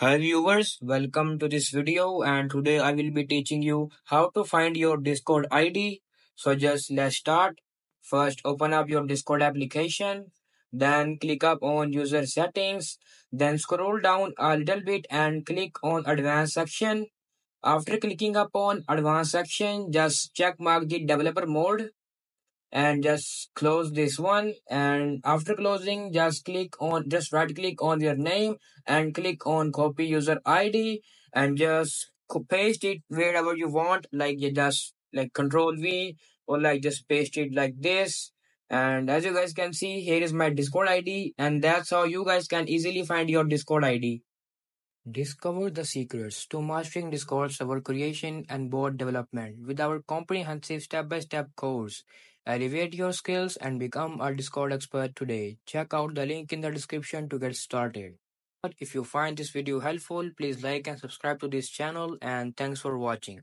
Hi viewers, welcome to this video and today I will be teaching you how to find your Discord ID. So just let's start. First open up your Discord application, then click up on user settings, then scroll down a little bit and click on advanced section. After clicking upon advanced section, just check mark the developer mode and just close this one and after closing just click on just right click on your name and click on copy user id and just paste it wherever you want like you just like control v or like just paste it like this and as you guys can see here is my discord id and that's how you guys can easily find your discord id Discover the secrets to mastering Discord server creation and bot development with our comprehensive step-by-step course. Elevate your skills and become a Discord expert today. Check out the link in the description to get started. But if you find this video helpful, please like and subscribe to this channel and thanks for watching.